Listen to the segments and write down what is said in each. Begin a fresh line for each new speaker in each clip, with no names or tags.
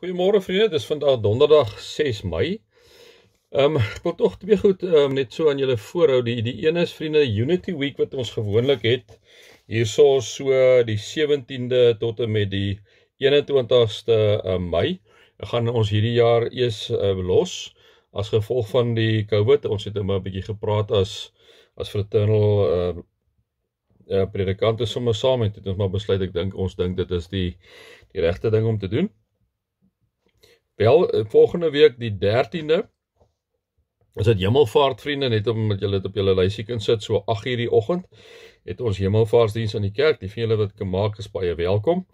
Goeiemôre vriende, dis vandag donderdag 6 Mei. Ehm um, ek wil tog twee goed ehm um, net so aan julle voorhou. Die die een is vriende Unity Week wat ons gewoonlik het hierso so die 17de tot en met die 21ste um, ehm, Mei. Ek gaan ons hierdie jaar eers um, los as gevolg van die COVID. Ons het nou 'n bietjie gepraat as as fraternal ehm um, ja predikante sommer saam het het ons maar besluit ek dink ons dink dit is die die regte ding om te doen. Wel eh, volgende week die 13de is dit Hemelvaart vriende net om met julle dit op julle lysie kan sit so 8:00 die oggend het ons Hemelvaartsdiens in die kerk. Die vele wat kan maak is baie welkom.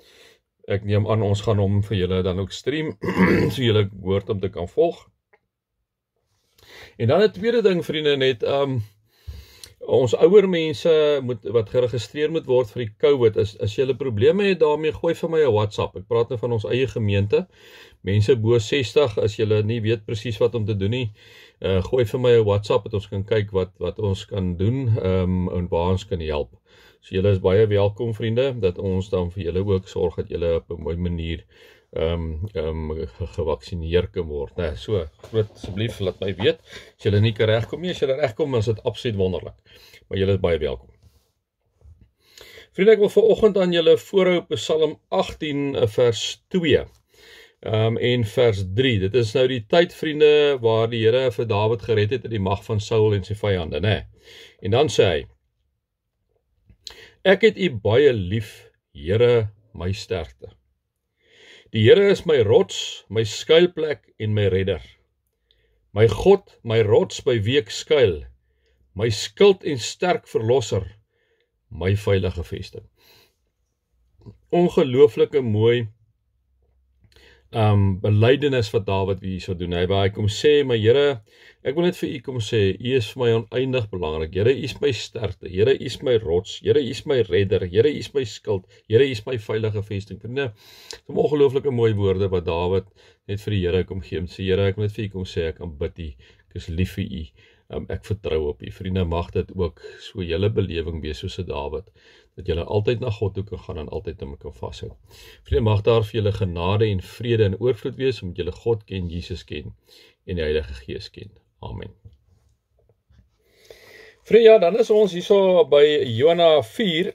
Ek neem aan ons gaan hom vir julle dan ook stream so julle hoort om te kan volg. En dan 'n tweede ding vriende net ehm um, ons ouer mense moet wat geregistreer moet word vir die COVID is as, as jy 'n probleme het daarmee gooi vir my 'n WhatsApp. Ek praat nou van ons eie gemeente. Mense bo 60 as jy nie weet presies wat om te doen nie, uh, gooi vir my 'n WhatsApp dat ons kan kyk wat wat ons kan doen um, en waar ons kan help. So julle is baie welkom vriende dat ons dan vir julle ook sorg dat julle op 'n mooi manier ehm um, ehm um, gevaksinereer kan word, né? Nee, so, groot asseblief laat my weet as jy nie kan regkom nie, as jy regkom, is dit absoluut wonderlik. Maar jy is baie welkom. Vriende, ek wil vanoggend aan julle voorhou Psalm 18 eh, vers 2. Ehm um, en vers 3. Dit is nou die tyd, vriende, waar die Here vir Dawid gered het uit die mag van Saul en sy vyande, né? En dan sê hy: Ek het U baie lief, Here, my sterkte. Die Here is my rots, my skuilplek en my redder. My God, my rots by wie ek skuil, my skild en sterk verlosser, my veilige vesting. Ongelooflike mooi um belydenis wat Dawid hier so doen. Hy wou hy kom sê, "My Here, ek wil net vir U kom sê, U is vir my oneindig belangrik. Here, U is my sterkte. Here, U is my rots. Here, U is my redder. Here, U is my skild. Here, U is my veilige vesting." Vriende, so ongelooflike mooi woorde wat Dawid net vir die Here kom gee. Hy sê, "Here, ek wil net vir U kom sê, ek aanbid U. Ek is lief vir U." um, ek vertrou op u vriende mag dit ook so julle belewing wees soos Dawid dat julle altyd na God toe kan gaan en altyd hom kan vashou vriende mag daar vir julle genade en vrede in oorvloed wees omdat julle God ken Jesus ken en die Heilige Gees ken amen vriende ja, dan is ons hierso by Jona 4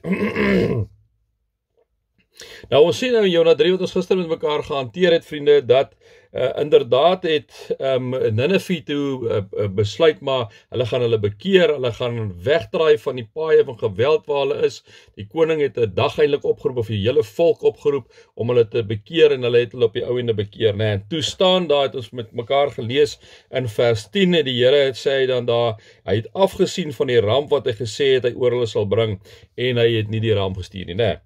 Nou ons sien nou Jona 3 wat ons gister met mekaar gehanteer het vriende dat uh, inderdaad het um Ninive toe uh, besluit maar hulle gaan hulle bekeer, hulle gaan wegdraai van die paaie van geweld waar hulle is. Die koning het 'n dag eintlik opgeroep of die hele volk opgeroep om hulle te bekeer en hulle het hulle op die ou ende bekeer, né? Nee, en toe staan daar het ons met mekaar gelees in vers 10 het die Here het sê hy dan daar hy het afgesien van die ramp wat hy gesê het hy oor hulle sal bring en hy het nie die ramp gestuur nie, né? Nee.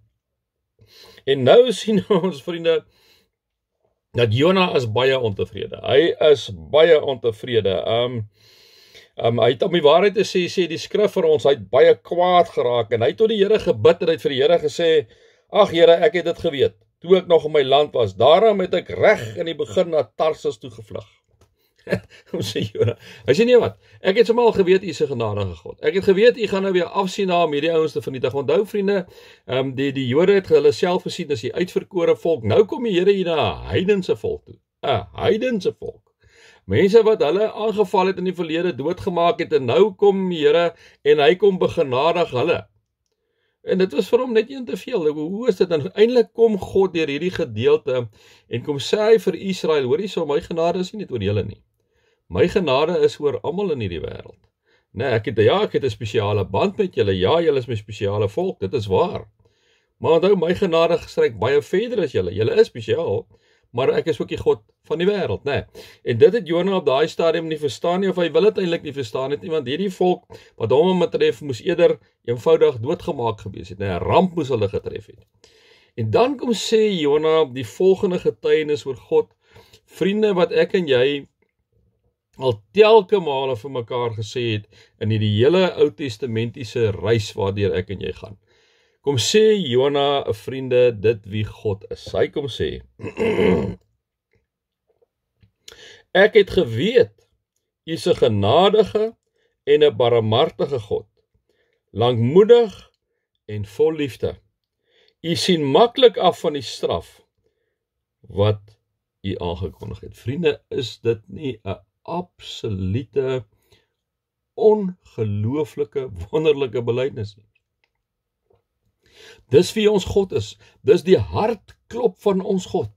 En nou sien ons vriende, dat Jonah is baie ontevrede. Hy is baie ontevrede. Um um hy het om die waarheid te sê, sê die skrif vir ons, hy het baie kwaad geraak en hy het tot die Here gebid en hy het vir die Here gesê: "Ag Here, ek het dit geweet toe ek nog in my land was. Daarom het ek reg in die begin na Tarsus toe gevlug." Ons sê Jona. Hy sê nee wat. Ek het sommer al geweet u is 'n genadige God. Ek het geweet u gaan nou weer afsien na hierdie ouens te vernietig. Onthou vriende, ehm um, die die Jode het hulle self gesien as die uitverkore volk. Nou kom die Here hier na 'n heidense volk toe. 'n Heidense volk. Mense wat hulle aangeval het in die verlede doodgemaak het en nou kom die Here en hy kom begenadig hulle. En dit was vir hom net een te veel. Hoe is dit dan eintlik kom God deur hierdie gedeelte en kom sê hy vir Israel, hoorie, so my genade is nie net oor julle nie. My genade is oor almal in hierdie wêreld. Nee, ek het ja, ek het 'n spesiale band met julle. Ja, julle is my spesiale volk, dit is waar. Maar onthou, my genade gestryk baie verder as julle. Julle is spesiaal, maar ek is ook die God van die wêreld, nê. Nee. En dit het Jonah op daai stadium nie verstaan nie of hy wil dit eintlik nie verstaan het nie, want hierdie volk wat hom betref moes eerder eenvoudig doodgemaak gewees het, nê. Nee, 'n Ramp moes hulle getref het. En dan kom sê Jonah die volgende getuienis oor God. Vriende, wat ek en jy al telke male vir mekaar gesê het in hierdie hele Ou Testamentiese reis waartoe ek en jy gaan. Kom sê Jona, 'n vriende, dit wie God is. Hy kom sê Ek het geweet u's 'n genadige en 'n barmhartige God, lankmoedig en vol liefde. U sien maklik af van die straf wat u aangekondig het. Vriende, is dit nie 'n absolute ongelooflike wonderlike belydenis. Dis wie ons God is. Dis die hartklop van ons God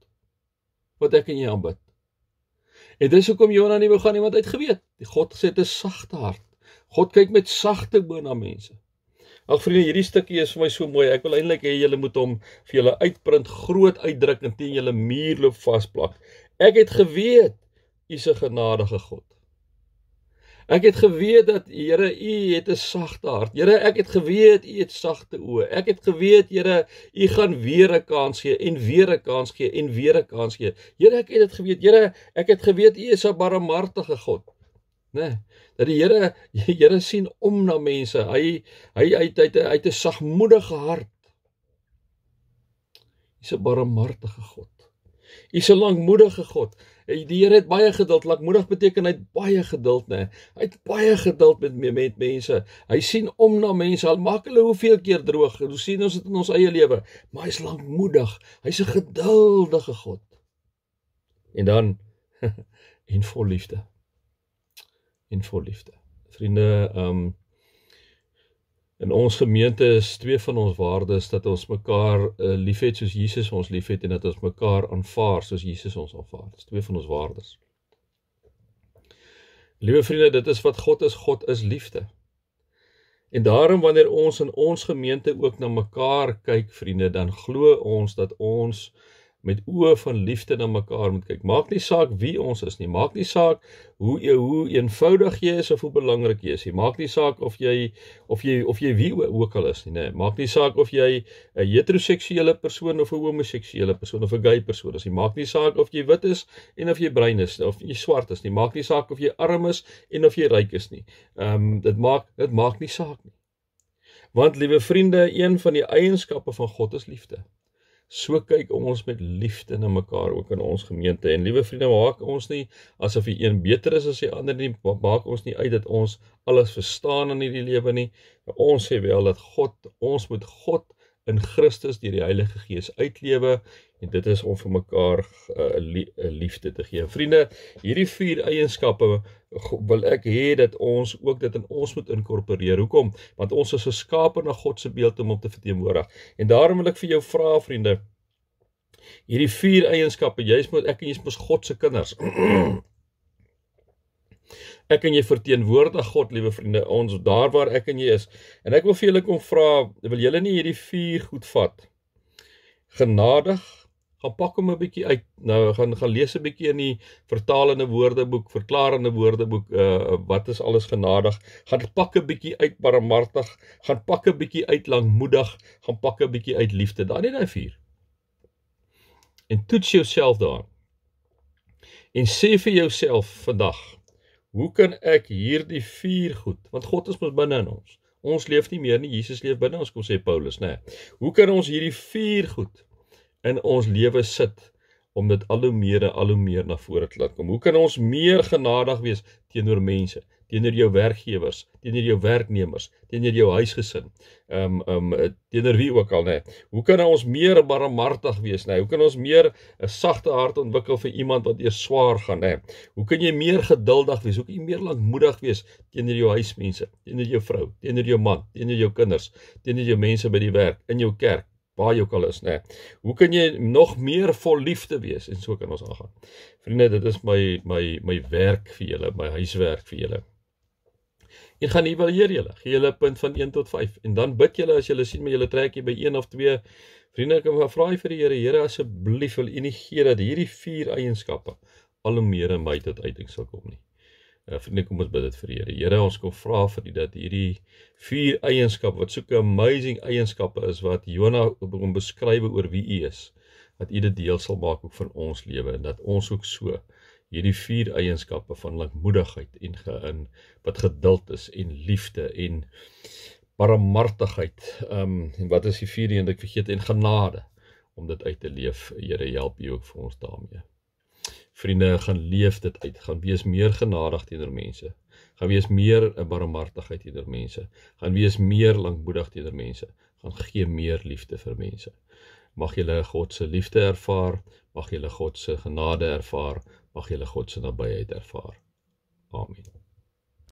wat ek en jy aanbid. En dis hoekom Jona nie begin iemand uitgeweet. Die God sê dit is sagte hart. God kyk met sagte oë na mense. Ag vriende, hierdie stukkie is vir my so mooi. Ek wil eintlik hê julle moet hom vir julle uitprint groot uitdruk en teen julle muur loop vasplak. Ek het geweet U se genadige God. Ek het geweet dat Here U het 'n sagte hart. Here, ek het geweet U het sagte oë. Ek het geweet Here, U gaan weer 'n kans gee en weer 'n kans gee en weer 'n kans gee. Here, ek het dit geweet. Here, ek het geweet U is 'n barmhartige God. Né? Nee, dat die Here die Here sien om na mense. Hy hy uit uit uit 'n sagmoedige hart. Hy's 'n barmhartige God. Hy's 'n lankmoedige God. Die Here het baie geduld. Lankmoedig beteken hy het baie geduld, né? Hy het baie geduld met met mense. Hy sien om na mense. Al maak hulle hoeveel keer droog. Ons sien ons dit in ons eie lewe, maar hy's lankmoedig. Hy's 'n geduldige God. En dan en vol liefde. En vol liefde. Vriende, ehm um, In ons gemeente is twee van ons waardes dat ons mekaar eh, liefhet soos Jesus ons liefhet en dat ons mekaar aanvaar soos Jesus ons aanvaar. Dis twee van ons waardes. Liewe vriende, dit is wat God is. God is liefde. En daarom wanneer ons in ons gemeente ook na mekaar kyk, vriende, dan glo ons dat ons met oë van liefde na mekaar moet kyk. Maak nie saak wie ons is nie. Maak nie saak hoe jy hoe eenvoudig jy is of hoe belangrik jy is nie. Maak nie saak of jy of jy of jy wie ook al is nie, nê. Maak nie saak of jy 'n heteroseksuele persoon of 'n homoseksuele persoon of 'n gay persoon is nie. Maak nie saak of jy wit is en of jy bruin is of jy swart is nie. Maak nie saak of jy arm is en of jy ryk is nie. Ehm um, dit maak dit maak nie saak nie. Want liewe vriende, een van die eienskappe van God is liefde. So kyk ons met liefde na mekaar ook in ons gemeente. En liewe vriende, maak ons nie asof die een beter is as die ander nie. Maak ons nie uit dat ons alles verstaan in hierdie lewe nie. Ons sê wel dat God, ons moet God in Christus deur die Heilige Gees uitlewe en dit is om vir mekaar 'n uh, eh, eh, liefde te gee. Vriende, hierdie vier eienskappe wil ek hê dat ons ook dit in ons moet inkorporeer. Hoekom? Want ons is geskape na God se beeld om hom te verteenwoordig. En daarom wil ek vir jou vra, vriende, hierdie vier eienskappe, jy's moet ek en jy's mos God se kinders. ek en jy verteenwoordig God, liewe vriende, ons daar waar ek en jy is. En ek wil vir julle kom vra, wil julle nie hierdie vuur goed vat? Genadig, gaan pak hom 'n bietjie uit. Nou gaan gaan lees 'n bietjie in die vertalende woordeboek, verklarende woordeboek, uh wat is alles genadig? Gaan pak 'n bietjie uit barmhartig, gaan pak 'n bietjie uit lankmoedig, gaan pak 'n bietjie uit liefde. Daar net daai vuur. En toets jouself daar. En sê vir jouself vandag hoe kan ek hierdie vuur goed? Want God is mos binne in ons. Ons leef nie meer nie, Jesus leef binne ons, kom sê Paulus, nê. Hoe kan ons hierdie vuur goed in ons lewe sit om dit al hoe meer en al hoe meer na vore te laat kom? Hoe kan ons meer genadig wees teenoor mense? teenoor jou werkgewers, teenoor jou werknemers, teenoor jou huisgesin. Ehm um, ehm um, teenoor wie ook al, né? Hoe kan ons meer barmhartig wees, né? Hoe kan ons meer 'n sagte hart ontwikkel vir iemand wat eers swaar gaan, né? Hoe kan jy meer geduldig wees? Hoe kan jy meer lankmoedig wees teenoor jou huismense, teenoor jou vrou, teenoor jou man, teenoor jou kinders, teenoor jou mense by die werk, in jou kerk? waar jy ook al is nê. Nee. Hoe kan jy nog meer vol liefde wees en so kan ons aangaan. Vriende, dit is my my my werk vir julle, my huiswerk vir julle en gaan evalueer julle. Gee julle 'n punt van 1 tot 5 en dan bid julle as julle sien met julle trekkie by 1 of 2. Vriende, kom vir vraai vir die Here. Here asseblief wil U nie gee dat hierdie vier eienskappe al hoe meer in my tot uiting sal kom nie. Uh, vriende, kom ons bid dit vir die Here. Here, ons kom vra vir U dat hierdie vier eienskappe wat soek 'n amazing eienskappe is wat Jona kom beskryf oor wie U is, dat U dit deel sal maak ook van ons lewe en dat ons ook so hierdie vier eienskappe van lankmoedigheid en gein wat geduld is en liefde en barmhartigheid ehm um, en wat is die vierde een wat ek vergeet en genade om dit uit te leef Here help U ook vir ons daarmee Vriende gaan leef dit uit gaan wees meer genadig teenoor mense gaan wees meer 'n barmhartigheid teenoor mense gaan wees meer lankmoedig teenoor mense gaan gee meer liefde vir mense Mag julle God se liefde ervaar, mag julle God se genade ervaar, mag julle God se nabyheid ervaar. Amen.